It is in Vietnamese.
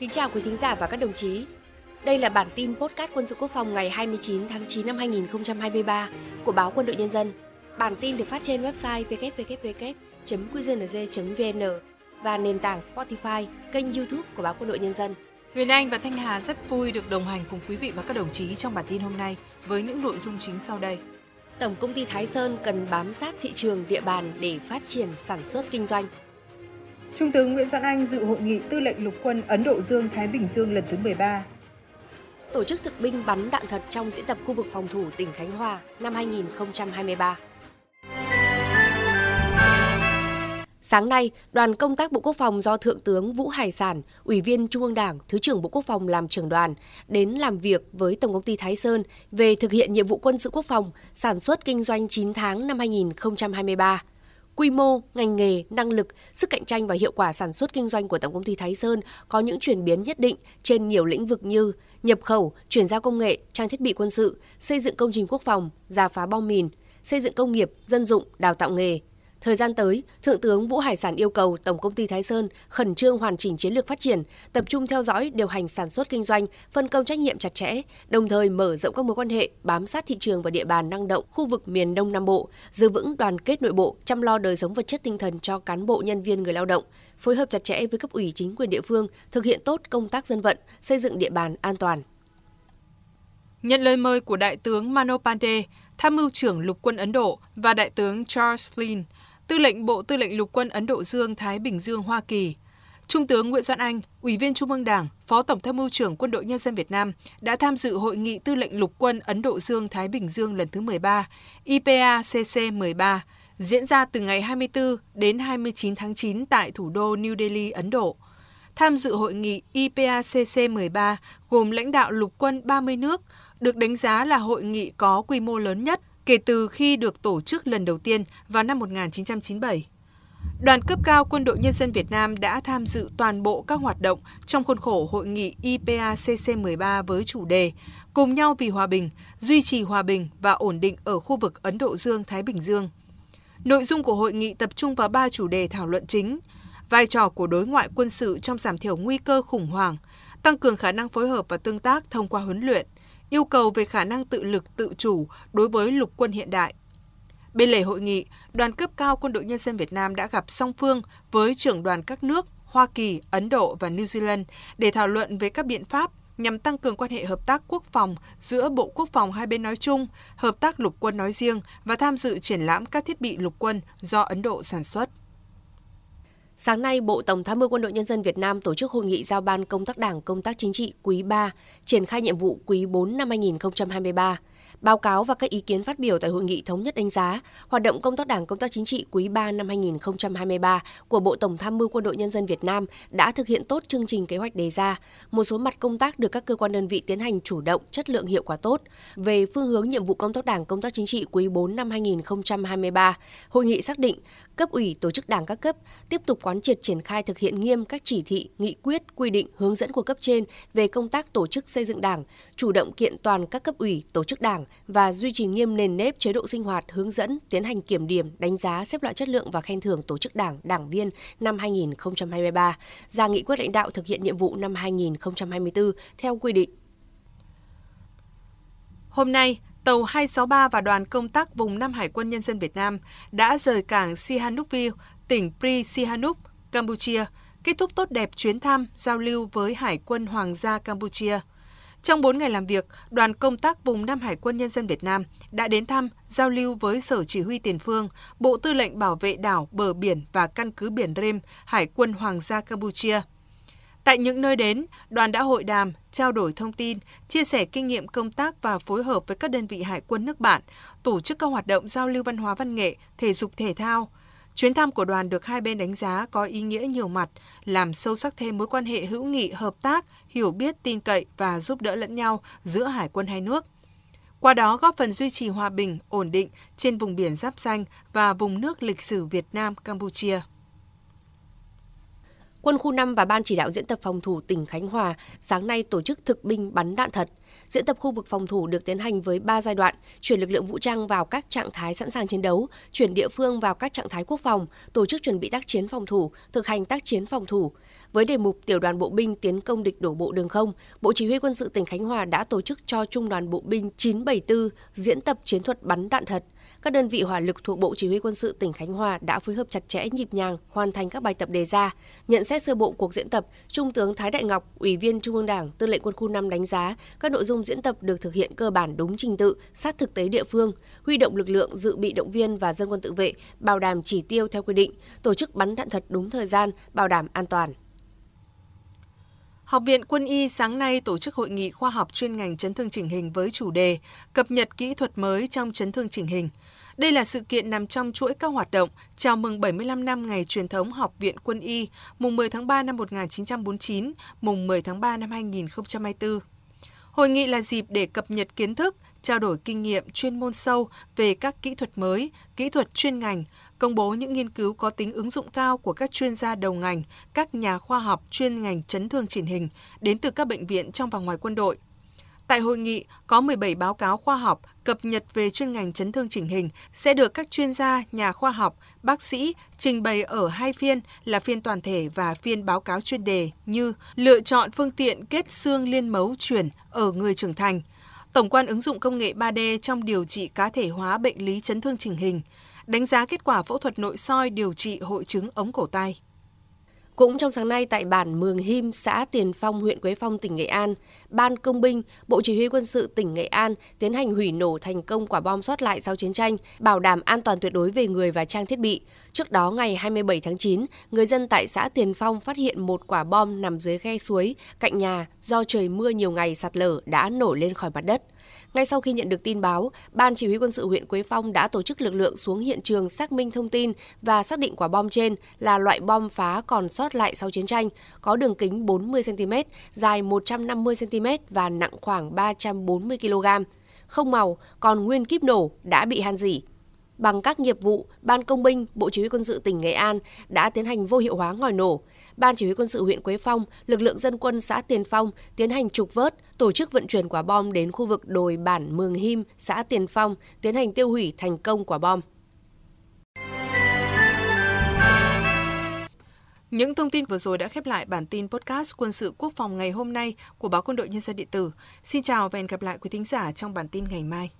Kính chào quý thính giả và các đồng chí. Đây là bản tin podcast quân sự quốc phòng ngày 29 tháng 9 năm 2023 của báo Quân đội Nhân dân. Bản tin được phát trên website www.qznz.vn và nền tảng Spotify, kênh YouTube của báo Quân đội Nhân dân. Huyền Anh và Thanh Hà rất vui được đồng hành cùng quý vị và các đồng chí trong bản tin hôm nay với những nội dung chính sau đây. Tổng công ty Thái Sơn cần bám sát thị trường địa bàn để phát triển sản xuất kinh doanh. Trung tướng Nguyễn Doan Anh dự hội nghị tư lệnh lục quân Ấn Độ Dương Thái Bình Dương lần thứ 13. Tổ chức thực binh bắn đạn thật trong diễn tập khu vực phòng thủ tỉnh Khánh Hòa năm 2023. Sáng nay, đoàn công tác Bộ Quốc phòng do Thượng tướng Vũ Hải Sản, Ủy viên Trung ương Đảng, Thứ trưởng Bộ Quốc phòng làm trưởng đoàn, đến làm việc với Tổng công ty Thái Sơn về thực hiện nhiệm vụ quân sự quốc phòng, sản xuất kinh doanh 9 tháng năm 2023 quy mô, ngành nghề, năng lực, sức cạnh tranh và hiệu quả sản xuất kinh doanh của Tổng công ty Thái Sơn có những chuyển biến nhất định trên nhiều lĩnh vực như nhập khẩu, chuyển giao công nghệ, trang thiết bị quân sự, xây dựng công trình quốc phòng, giả phá bom mìn, xây dựng công nghiệp, dân dụng, đào tạo nghề, Thời gian tới, Thượng tướng Vũ Hải Sản yêu cầu Tổng công ty Thái Sơn khẩn trương hoàn chỉnh chiến lược phát triển, tập trung theo dõi, điều hành sản xuất kinh doanh, phân công trách nhiệm chặt chẽ, đồng thời mở rộng các mối quan hệ, bám sát thị trường và địa bàn năng động khu vực miền Đông Nam Bộ, giữ vững đoàn kết nội bộ, chăm lo đời sống vật chất tinh thần cho cán bộ nhân viên người lao động, phối hợp chặt chẽ với cấp ủy chính quyền địa phương, thực hiện tốt công tác dân vận, xây dựng địa bàn an toàn. Nhận lời mời của Đại tướng Manopande, Tham mưu trưởng Lục quân Ấn Độ và Đại tướng Charles Flynn, Tư lệnh Bộ Tư lệnh Lục quân Ấn Độ Dương Thái Bình Dương Hoa Kỳ, Trung tướng Nguyễn Doãn Anh, Ủy viên Trung ương Đảng, Phó Tổng tham mưu trưởng Quân đội Nhân dân Việt Nam đã tham dự hội nghị Tư lệnh Lục quân Ấn Độ Dương Thái Bình Dương lần thứ 13, IPACC 13, diễn ra từ ngày 24 đến 29 tháng 9 tại thủ đô New Delhi, Ấn Độ. Tham dự hội nghị IPACC 13 gồm lãnh đạo lục quân 30 nước, được đánh giá là hội nghị có quy mô lớn nhất kể từ khi được tổ chức lần đầu tiên vào năm 1997. Đoàn cấp cao Quân đội Nhân dân Việt Nam đã tham dự toàn bộ các hoạt động trong khuôn khổ hội nghị IPACC-13 với chủ đề Cùng nhau vì hòa bình, duy trì hòa bình và ổn định ở khu vực Ấn Độ Dương-Thái Bình Dương. Nội dung của hội nghị tập trung vào ba chủ đề thảo luận chính: vai trò của đối ngoại quân sự trong giảm thiểu nguy cơ khủng hoảng, tăng cường khả năng phối hợp và tương tác thông qua huấn luyện – yêu cầu về khả năng tự lực tự chủ đối với lục quân hiện đại. Bên lề hội nghị, đoàn cấp cao Quân đội Nhân dân Việt Nam đã gặp song phương với trưởng đoàn các nước Hoa Kỳ, Ấn Độ và New Zealand để thảo luận về các biện pháp nhằm tăng cường quan hệ hợp tác quốc phòng giữa Bộ Quốc phòng hai bên nói chung, hợp tác lục quân nói riêng và tham dự triển lãm các thiết bị lục quân do Ấn Độ sản xuất. Sáng nay, Bộ Tổng tham mưu Quân đội Nhân dân Việt Nam tổ chức hội nghị giao ban công tác đảng công tác chính trị quý 3, triển khai nhiệm vụ quý 4 năm 2023. Báo cáo và các ý kiến phát biểu tại hội nghị thống nhất đánh giá hoạt động công tác Đảng công tác chính trị quý 3 năm 2023 của Bộ Tổng tham mưu Quân đội Nhân dân Việt Nam đã thực hiện tốt chương trình kế hoạch đề ra. Một số mặt công tác được các cơ quan đơn vị tiến hành chủ động, chất lượng hiệu quả tốt. Về phương hướng nhiệm vụ công tác Đảng công tác chính trị quý 4 năm 2023, hội nghị xác định cấp ủy tổ chức Đảng các cấp tiếp tục quán triệt triển khai thực hiện nghiêm các chỉ thị, nghị quyết, quy định, hướng dẫn của cấp trên về công tác tổ chức xây dựng Đảng, chủ động kiện toàn các cấp ủy, tổ chức Đảng, và duy trì nghiêm nền nếp chế độ sinh hoạt, hướng dẫn, tiến hành kiểm điểm, đánh giá, xếp loại chất lượng và khen thưởng tổ chức đảng, đảng viên năm 2023, ra nghị quyết lãnh đạo thực hiện nhiệm vụ năm 2024 theo quy định. Hôm nay, tàu 263 và đoàn công tác vùng Nam Hải quân Nhân dân Việt Nam đã rời cảng Sihanoukville, tỉnh Pri Sihanouk, Campuchia, kết thúc tốt đẹp chuyến thăm giao lưu với Hải quân Hoàng gia Campuchia – trong 4 ngày làm việc, đoàn công tác vùng Nam Hải quân Nhân dân Việt Nam đã đến thăm, giao lưu với Sở Chỉ huy Tiền phương, Bộ Tư lệnh Bảo vệ đảo, bờ biển và căn cứ biển Rim Hải quân Hoàng gia Campuchia. Tại những nơi đến, đoàn đã hội đàm, trao đổi thông tin, chia sẻ kinh nghiệm công tác và phối hợp với các đơn vị hải quân nước bạn, tổ chức các hoạt động giao lưu văn hóa văn nghệ, thể dục thể thao, Chuyến thăm của đoàn được hai bên đánh giá có ý nghĩa nhiều mặt, làm sâu sắc thêm mối quan hệ hữu nghị, hợp tác, hiểu biết, tin cậy và giúp đỡ lẫn nhau giữa hải quân hai nước. Qua đó góp phần duy trì hòa bình, ổn định trên vùng biển giáp danh và vùng nước lịch sử Việt Nam, Campuchia. Quân khu 5 và Ban chỉ đạo diễn tập phòng thủ tỉnh Khánh Hòa sáng nay tổ chức thực binh bắn đạn thật. Diễn tập khu vực phòng thủ được tiến hành với 3 giai đoạn, chuyển lực lượng vũ trang vào các trạng thái sẵn sàng chiến đấu, chuyển địa phương vào các trạng thái quốc phòng, tổ chức chuẩn bị tác chiến phòng thủ, thực hành tác chiến phòng thủ. Với đề mục Tiểu đoàn bộ binh tiến công địch đổ bộ đường không, Bộ Chỉ huy quân sự tỉnh Khánh Hòa đã tổ chức cho Trung đoàn bộ binh 974 diễn tập chiến thuật bắn đạn thật. Các đơn vị hỏa lực thuộc Bộ Chỉ huy quân sự tỉnh Khánh Hòa đã phối hợp chặt chẽ nhịp nhàng hoàn thành các bài tập đề ra. Nhận xét sơ bộ cuộc diễn tập, Trung tướng Thái Đại Ngọc, Ủy viên Trung ương Đảng, Tư lệnh Quân khu 5 đánh giá các nội dung diễn tập được thực hiện cơ bản đúng trình tự, sát thực tế địa phương, huy động lực lượng dự bị động viên và dân quân tự vệ, bảo đảm chỉ tiêu theo quy định, tổ chức bắn đạn thật đúng thời gian, bảo đảm an toàn. Học viện Quân y sáng nay tổ chức hội nghị khoa học chuyên ngành chấn thương chỉnh hình với chủ đề Cập nhật kỹ thuật mới trong chấn thương chỉnh hình. Đây là sự kiện nằm trong chuỗi các hoạt động chào mừng 75 năm ngày truyền thống Học viện Quân y, mùng 10 tháng 3 năm 1949, mùng 10 tháng 3 năm 2024. Hội nghị là dịp để cập nhật kiến thức, trao đổi kinh nghiệm chuyên môn sâu về các kỹ thuật mới, kỹ thuật chuyên ngành, công bố những nghiên cứu có tính ứng dụng cao của các chuyên gia đầu ngành, các nhà khoa học chuyên ngành chấn thương chỉnh hình đến từ các bệnh viện trong và ngoài quân đội. Tại hội nghị, có 17 báo cáo khoa học cập nhật về chuyên ngành chấn thương chỉnh hình sẽ được các chuyên gia, nhà khoa học, bác sĩ trình bày ở hai phiên là phiên toàn thể và phiên báo cáo chuyên đề như lựa chọn phương tiện kết xương liên mấu chuyển ở người trưởng thành – tổng quan ứng dụng công nghệ 3D trong điều trị cá thể hóa bệnh lý chấn thương chỉnh hình, đánh giá kết quả phẫu thuật nội soi điều trị hội chứng ống cổ tay. Cũng trong sáng nay tại bản Mường Him, xã Tiền Phong, huyện Quế Phong, tỉnh Nghệ An, Ban Công binh, Bộ Chỉ huy quân sự tỉnh Nghệ An tiến hành hủy nổ thành công quả bom sót lại sau chiến tranh, bảo đảm an toàn tuyệt đối về người và trang thiết bị. Trước đó, ngày 27 tháng 9, người dân tại xã Tiền Phong phát hiện một quả bom nằm dưới khe suối cạnh nhà do trời mưa nhiều ngày sạt lở đã nổ lên khỏi mặt đất. Ngay sau khi nhận được tin báo, Ban Chỉ huy quân sự huyện Quế Phong đã tổ chức lực lượng xuống hiện trường xác minh thông tin và xác định quả bom trên là loại bom phá còn sót lại sau chiến tranh, có đường kính 40cm, dài 150cm và nặng khoảng 340kg. Không màu, còn nguyên kíp nổ đã bị han dỉ bằng các nghiệp vụ, Ban Công binh, Bộ Chỉ huy Quân sự tỉnh Nghệ An đã tiến hành vô hiệu hóa ngòi nổ. Ban Chỉ huy Quân sự huyện Quế Phong, lực lượng dân quân xã Tiền Phong tiến hành trục vớt, tổ chức vận chuyển quả bom đến khu vực đồi bản Mường Him, xã Tiền Phong, tiến hành tiêu hủy thành công quả bom. Những thông tin vừa rồi đã khép lại bản tin podcast Quân sự quốc phòng ngày hôm nay của báo Quân đội Nhân dân điện tử. Xin chào và hẹn gặp lại quý thính giả trong bản tin ngày mai.